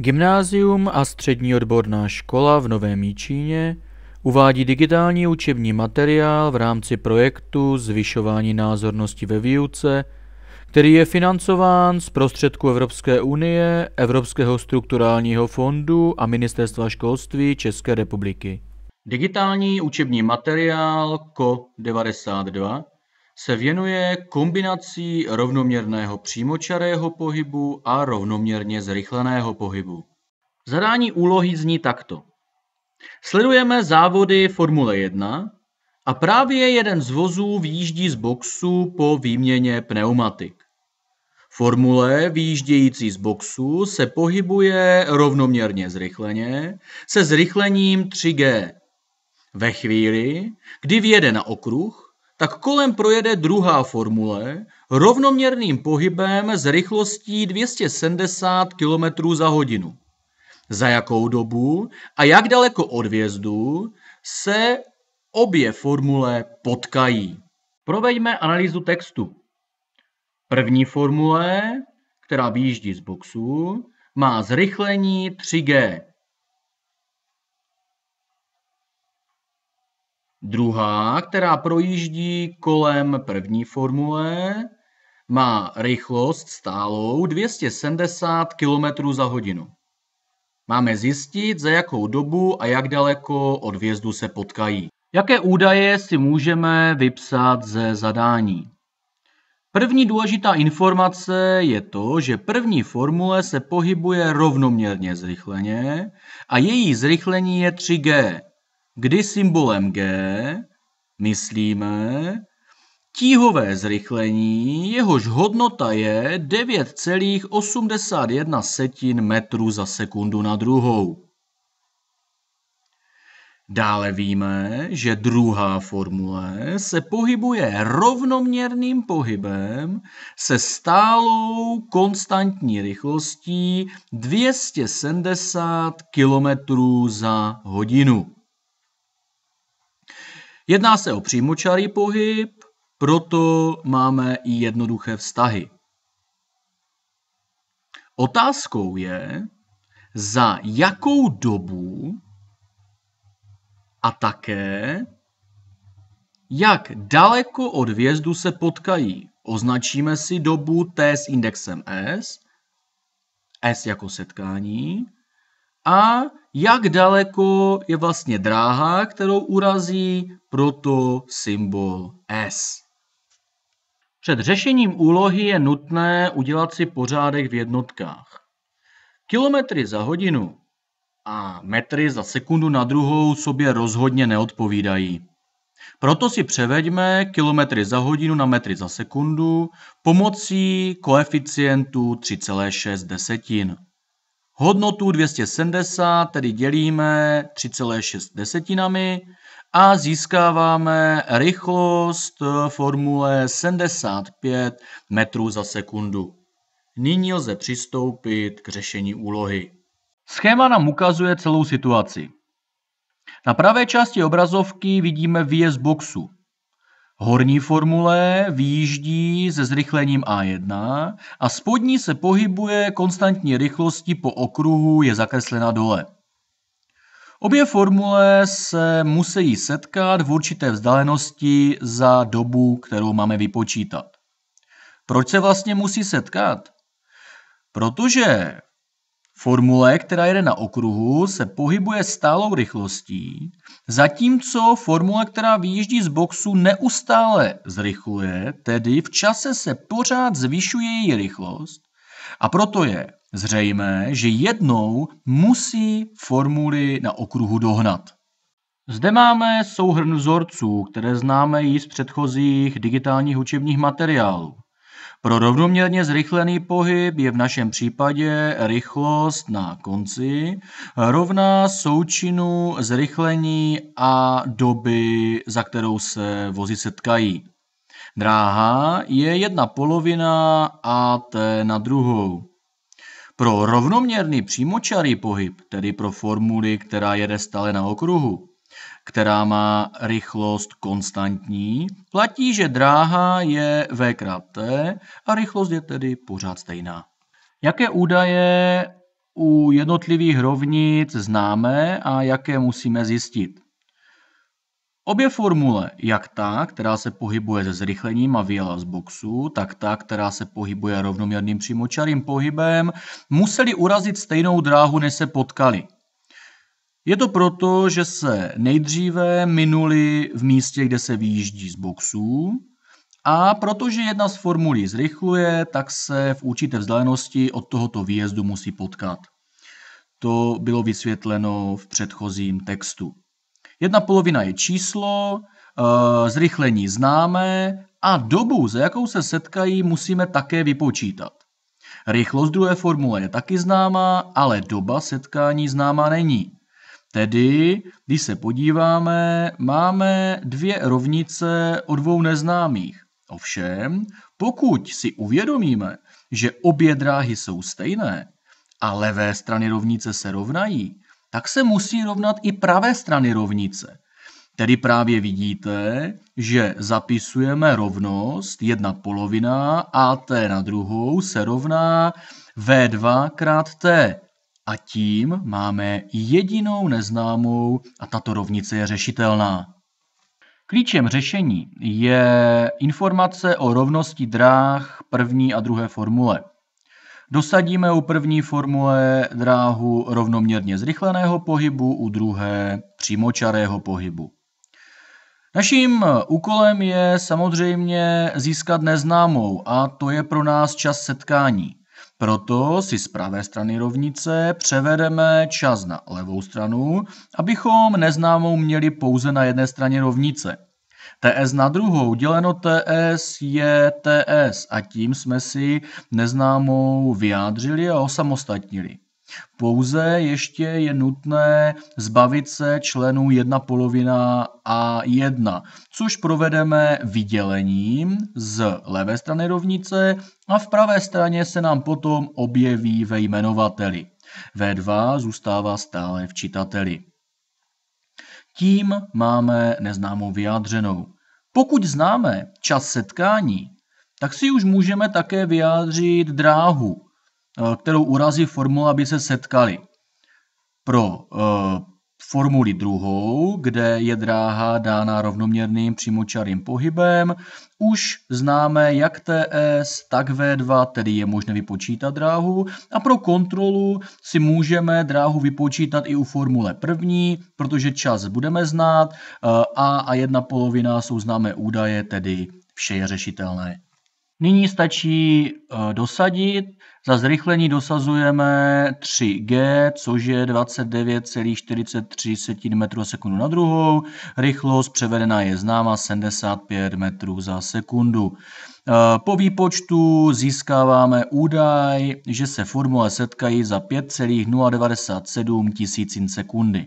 Gymnázium a střední odborná škola v Novém Míčíně uvádí digitální učební materiál v rámci projektu Zvyšování názornosti ve výuce, který je financován z prostředků Evropské unie, Evropského strukturálního fondu a Ministerstva školství České republiky. Digitální učební materiál KO 92 se věnuje kombinací rovnoměrného přímočarého pohybu a rovnoměrně zrychleného pohybu. Zadání úlohy zní takto. Sledujeme závody Formule 1 a právě jeden z vozů výjíždí z boxu po výměně pneumatik. Formule výjíždějící z boxu se pohybuje rovnoměrně zrychleně se zrychlením 3G. Ve chvíli, kdy vyjede na okruh, tak kolem projede druhá formule rovnoměrným pohybem s rychlostí 270 km za hodinu. Za jakou dobu a jak daleko od vjezdu se obě formule potkají. Proveďme analýzu textu. První formule, která vyjíždí z boxu, má zrychlení 3G. Druhá, která projíždí kolem první formule, má rychlost stálou 270 km za hodinu. Máme zjistit, za jakou dobu a jak daleko od vjezdu se potkají. Jaké údaje si můžeme vypsat ze zadání? První důležitá informace je to, že první formule se pohybuje rovnoměrně zrychleně a její zrychlení je 3G, kdy symbolem g myslíme tíhové zrychlení, jehož hodnota je 9,81 setin metru za sekundu na druhou. Dále víme, že druhá formule se pohybuje rovnoměrným pohybem se stálou konstantní rychlostí 270 km za hodinu. Jedná se o přímočarý pohyb, proto máme i jednoduché vztahy. Otázkou je, za jakou dobu a také jak daleko od vjezdu se potkají. Označíme si dobu T s indexem S, S jako setkání, a jak daleko je vlastně dráha, kterou urazí proto symbol S. Před řešením úlohy je nutné udělat si pořádek v jednotkách. Kilometry za hodinu a metry za sekundu na druhou sobě rozhodně neodpovídají. Proto si převeďme kilometry za hodinu na metry za sekundu pomocí koeficientu 3,6 desetin. Hodnotu 270 tedy dělíme 3,6 desetinami a získáváme rychlost formule 75 metrů za sekundu. Nyní lze přistoupit k řešení úlohy. Schéma nám ukazuje celou situaci. Na pravé části obrazovky vidíme výjezd boxu. Horní formule výjíždí se zrychlením A1 a spodní se pohybuje konstantní rychlosti po okruhu je zakreslena dole. Obě formule se musí setkat v určité vzdálenosti za dobu, kterou máme vypočítat. Proč se vlastně musí setkat? Protože Formule, která jede na okruhu, se pohybuje stálou rychlostí, zatímco formule, která vyjíždí z boxu, neustále zrychluje, tedy v čase se pořád zvyšuje její rychlost a proto je zřejmé, že jednou musí formuly na okruhu dohnat. Zde máme souhrn vzorců, které známe již z předchozích digitálních učebních materiálů. Pro rovnoměrně zrychlený pohyb je v našem případě rychlost na konci rovná součinu zrychlení a doby, za kterou se vozy setkají. Dráha je jedna polovina a t na druhou. Pro rovnoměrný přímočarý pohyb, tedy pro formuli, která jede stále na okruhu, která má rychlost konstantní, platí, že dráha je v krát t a rychlost je tedy pořád stejná. Jaké údaje u jednotlivých rovnic známe a jaké musíme zjistit? Obě formule, jak ta, která se pohybuje se zrychlením a vyjela z boxu, tak ta, která se pohybuje rovnoměrným přímočarým pohybem, museli urazit stejnou dráhu, než se potkali. Je to proto, že se nejdříve minuli v místě, kde se výjíždí z boxů, a protože jedna z formulí zrychluje, tak se v určité vzdálenosti od tohoto výjezdu musí potkat. To bylo vysvětleno v předchozím textu. Jedna polovina je číslo, eh, zrychlení známe a dobu, za jakou se setkají, musíme také vypočítat. Rychlost druhé formule je taky známá, ale doba setkání známá není. Tedy, když se podíváme, máme dvě rovnice o dvou neznámých. Ovšem, pokud si uvědomíme, že obě dráhy jsou stejné a levé strany rovnice se rovnají, tak se musí rovnat i pravé strany rovnice. Tedy právě vidíte, že zapisujeme rovnost jedna polovina a t na druhou se rovná V2 krát T a tím máme jedinou neznámou a tato rovnice je řešitelná. Klíčem řešení je informace o rovnosti dráh první a druhé formule. Dosadíme u první formule dráhu rovnoměrně zrychleného pohybu, u druhé přímočarého pohybu. Naším úkolem je samozřejmě získat neznámou a to je pro nás čas setkání. Proto si z pravé strany rovnice převedeme čas na levou stranu, abychom neznámou měli pouze na jedné straně rovnice. TS na druhou děleno TS je TS a tím jsme si neznámou vyjádřili a osamostatnili. Pouze ještě je nutné zbavit se členů jedna polovina a jedna, což provedeme vydělením z levé strany rovnice a v pravé straně se nám potom objeví ve jmenovateli. V2 zůstává stále v čitateli. Tím máme neznámou vyjádřenou. Pokud známe čas setkání, tak si už můžeme také vyjádřit dráhu, Eh, kterou urazí formu, aby se setkali. Pro eh, formuli druhou, kde je dráha dána rovnoměrným přímočarým pohybem. Už známe jak TS, tak V2, tedy je možné vypočítat dráhu. A pro kontrolu si můžeme dráhu vypočítat i u formule první, protože čas budeme znát. Eh, a a jedna polovina jsou známé údaje, tedy vše je řešitelné. Nyní stačí dosadit za zrychlení dosazujeme 3G, což je 29,43 metru sekundu na druhou. Rychlost převedená je známa 75 metrů za sekundu. Eh, po výpočtu získáváme údaj, že se formule setkají za 5,097 tisícin sekundy.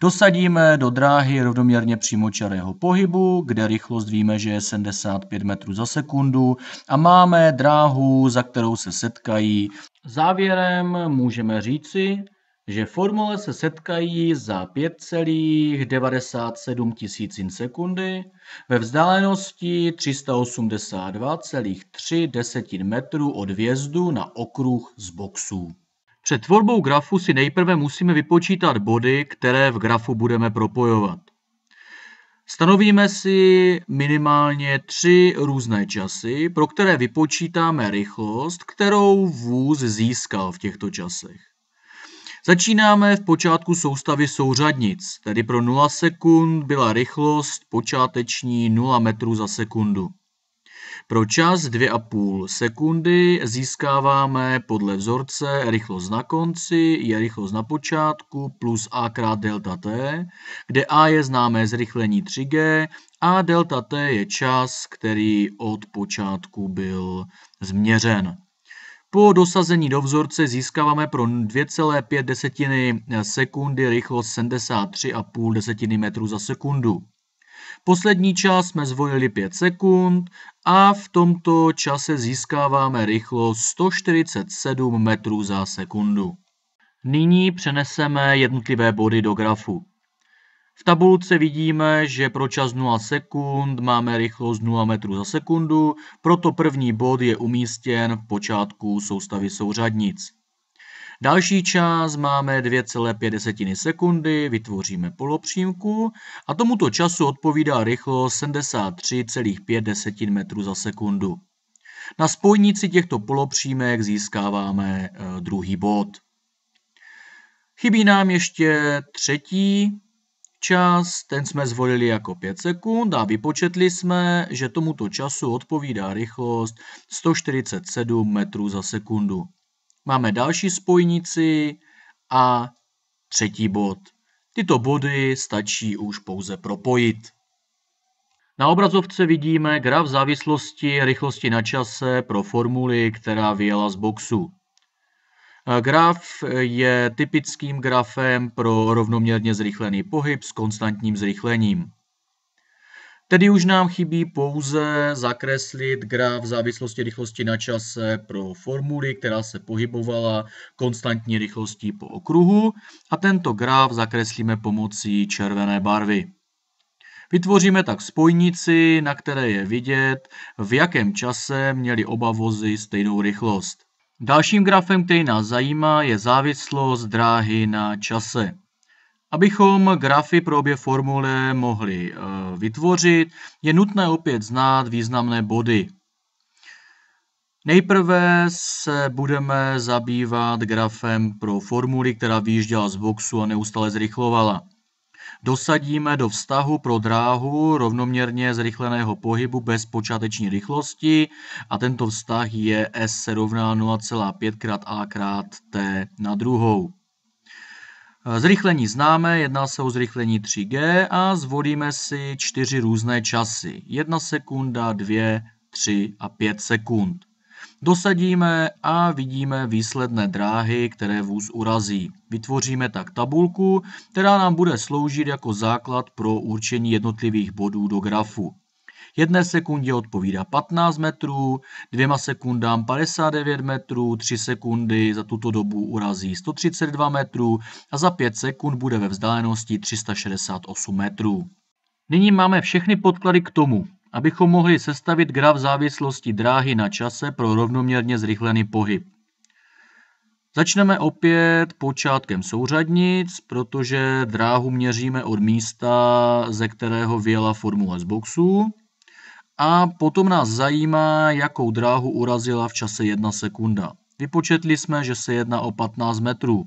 Dosadíme do dráhy rovnoměrně přímočarého pohybu, kde rychlost víme, že je 75 metrů za sekundu a máme dráhu, za kterou se setkají. Závěrem můžeme říci, že formule se setkají za 5,97 tisícin sekundy ve vzdálenosti 382,3 desetin metru od vjezdu na okruh z boxů. Před tvorbou grafu si nejprve musíme vypočítat body, které v grafu budeme propojovat. Stanovíme si minimálně tři různé časy, pro které vypočítáme rychlost, kterou vůz získal v těchto časech. Začínáme v počátku soustavy souřadnic, tedy pro 0 sekund byla rychlost počáteční 0 metrů za sekundu. Pro čas 2,5 sekundy získáváme podle vzorce rychlost na konci, je rychlost na počátku plus a krát delta t, kde a je známé zrychlení 3g a delta t je čas, který od počátku byl změřen. Po dosazení do vzorce získáváme pro 2,5 desetiny sekundy rychlost 73,5 desetiny metrů za sekundu. Poslední čas jsme zvolili 5 sekund a v tomto čase získáváme rychlost 147 metrů za sekundu. Nyní přeneseme jednotlivé body do grafu. V tabulce vidíme, že pro čas 0 sekund máme rychlost 0 metrů za sekundu, proto první bod je umístěn v počátku soustavy souřadnic. Další čas máme 2,5 sekundy, vytvoříme polopřímku a tomuto času odpovídá rychlost 73,5 metrů za sekundu. Na spojnici těchto polopřímek získáváme eh, druhý bod. Chybí nám ještě třetí čas, ten jsme zvolili jako 5 sekund a vypočetli jsme, že tomuto času odpovídá rychlost 147 metrů za sekundu. Máme další spojnici a třetí bod. Tyto body stačí už pouze propojit. Na obrazovce vidíme graf závislosti rychlosti na čase pro formuli, která vyjela z boxu. Graf je typickým grafem pro rovnoměrně zrychlený pohyb s konstantním zrychlením. Tedy už nám chybí pouze zakreslit graf závislosti rychlosti na čase pro formuli, která se pohybovala konstantní rychlostí po okruhu a tento graf zakreslíme pomocí červené barvy. Vytvoříme tak spojnici, na které je vidět, v jakém čase měly oba vozy stejnou rychlost. Dalším grafem, který nás zajímá, je závislost dráhy na čase. Abychom grafy pro obě formule mohli eh, vytvořit, je nutné opět znát významné body. Nejprve se budeme zabývat grafem pro formuli, která vyjížděla z boxu a neustále zrychlovala. Dosadíme do vztahu pro dráhu rovnoměrně zrychleného pohybu bez počáteční rychlosti a tento vztah je S se rovná 0,5 krát A krát T na druhou. Eh, zrychlení známe, jedná se o zrychlení 3G a zvolíme si čtyři různé časy. 1 sekunda, 2, 3 a 5 sekund. Dosadíme a vidíme výsledné dráhy, které vůz urazí. Vytvoříme tak tabulku, která nám bude sloužit jako základ pro určení jednotlivých bodů do grafu. Jedné sekundě odpovídá 15 metrů, dvěma sekundám 59 metrů, 3 sekundy za tuto dobu urazí 132 metrů a za 5 sekund bude ve vzdálenosti 368 metrů. Nyní máme všechny podklady k tomu, abychom mohli sestavit graf závislosti dráhy na čase pro rovnoměrně zrychlený pohyb. Začneme opět počátkem souřadnic, protože dráhu měříme od místa, ze kterého vyjela formule z boxu. A potom nás zajímá, jakou dráhu urazila v čase 1 sekunda. Vypočetli jsme, že se jedná o 15 metrů.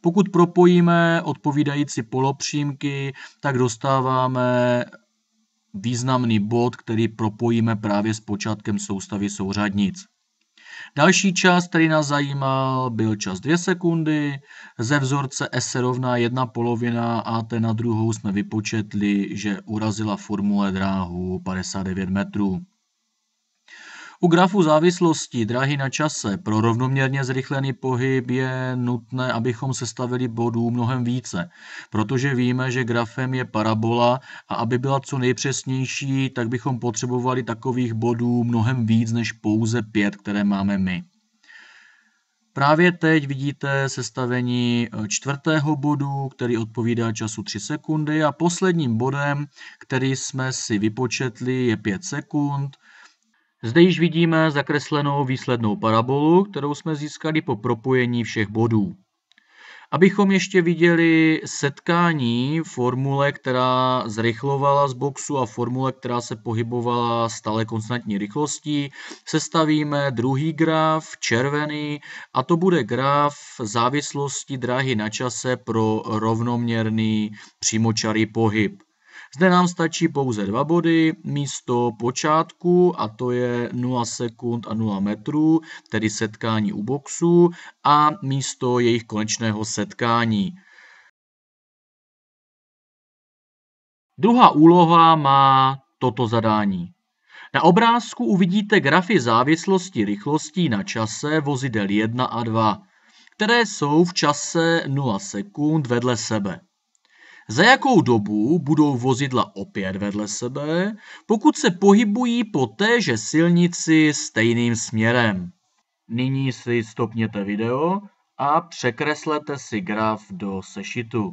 Pokud propojíme odpovídající polopřímky, tak dostáváme významný bod, který propojíme právě s počátkem soustavy souřadnic. Další čas, který nás zajímal, byl čas 2 sekundy. Ze vzorce S se rovná jedna polovina a té na druhou jsme vypočetli, že urazila formule dráhu 59 metrů. U grafu závislosti dráhy na čase pro rovnoměrně zrychlený pohyb je nutné, abychom sestavili bodů mnohem více, protože víme, že grafem je parabola a aby byla co nejpřesnější, tak bychom potřebovali takových bodů mnohem víc než pouze pět, které máme my. Právě teď vidíte sestavení eh, čtvrtého bodu, který odpovídá času 3 sekundy a posledním bodem, který jsme si vypočetli, je 5 sekund zde již vidíme zakreslenou výslednou parabolu, kterou jsme získali po propojení všech bodů. Abychom ještě viděli setkání formule, která zrychlovala z boxu a formule, která se pohybovala stále konstantní rychlostí, sestavíme druhý graf, červený, a to bude graf závislosti dráhy na čase pro rovnoměrný přímočarý pohyb. Zde nám stačí pouze dva body místo počátku a to je 0 sekund a 0 metrů, tedy setkání u boxu a místo jejich konečného setkání. Druhá úloha má toto zadání. Na obrázku uvidíte grafy závislosti rychlostí na čase vozidel 1 a 2, které jsou v čase 0 sekund vedle sebe za jakou dobu budou vozidla opět vedle sebe, pokud se pohybují po téže silnici stejným směrem. Nyní si stopněte video a překreslete si graf do sešitu.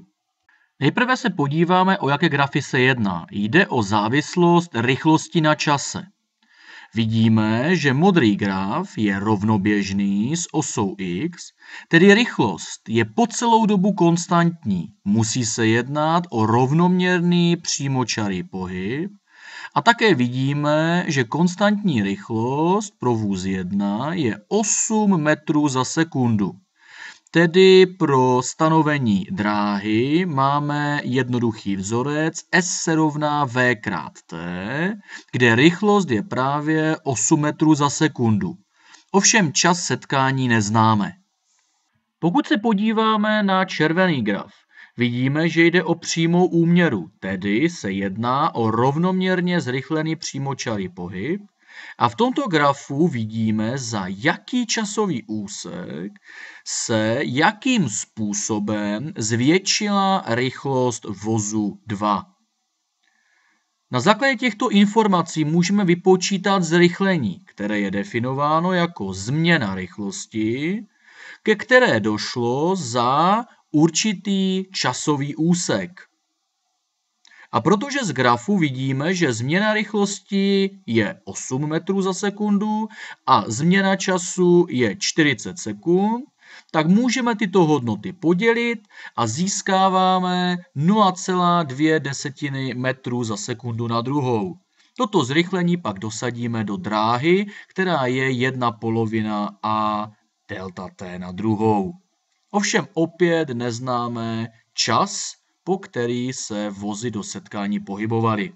Nejprve se podíváme, o jaké grafy se jedná. Jde o závislost rychlosti na čase. Vidíme, že modrý graf je rovnoběžný s osou x, tedy rychlost je po celou dobu konstantní. Musí se jednat o rovnoměrný přímočarý pohyb, a také vidíme, že konstantní rychlost pro vůz 1 je 8 metrů za sekundu. Tedy pro stanovení dráhy máme jednoduchý vzorec S se rovná V krát T, kde rychlost je právě 8 metrů za sekundu. Ovšem čas setkání neznáme. Pokud se podíváme na červený graf, vidíme, že jde o přímou úměru, tedy se jedná o rovnoměrně zrychlený přímočarý pohyb, a v tomto grafu vidíme, za jaký časový úsek se jakým způsobem zvětšila rychlost vozu 2. Na základě těchto informací můžeme vypočítat zrychlení, které je definováno jako změna rychlosti, ke které došlo za určitý časový úsek. A protože z grafu vidíme, že změna rychlosti je 8 metrů za sekundu a změna času je 40 sekund, tak můžeme tyto hodnoty podělit a získáváme 0,2 desetiny metrů za sekundu na druhou. Toto zrychlení pak dosadíme do dráhy, která je jedna polovina a delta t na druhou. Ovšem opět neznáme čas po který se vozy do setkání pohybovaly.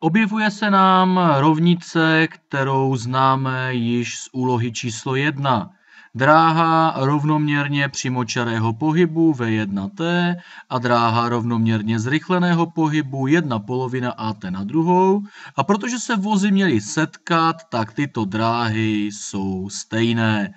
Objevuje se nám rovnice, kterou známe již z úlohy číslo 1. Dráha rovnoměrně přímočarého pohybu V1T a dráha rovnoměrně zrychleného pohybu jedna polovina AT na druhou. A protože se vozy měly setkat, tak tyto dráhy jsou stejné.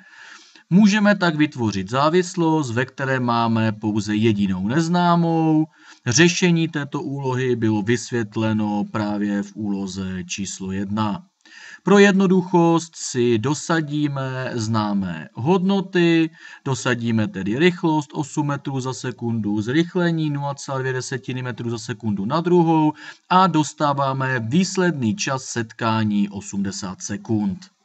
Můžeme tak vytvořit závislost, ve které máme pouze jedinou neznámou. Řešení této úlohy bylo vysvětleno právě v úloze číslo 1. Pro jednoduchost si dosadíme známé hodnoty, dosadíme tedy rychlost 8 metrů za sekundu, zrychlení 0,2 metrů za sekundu na druhou a dostáváme výsledný čas setkání 80 sekund.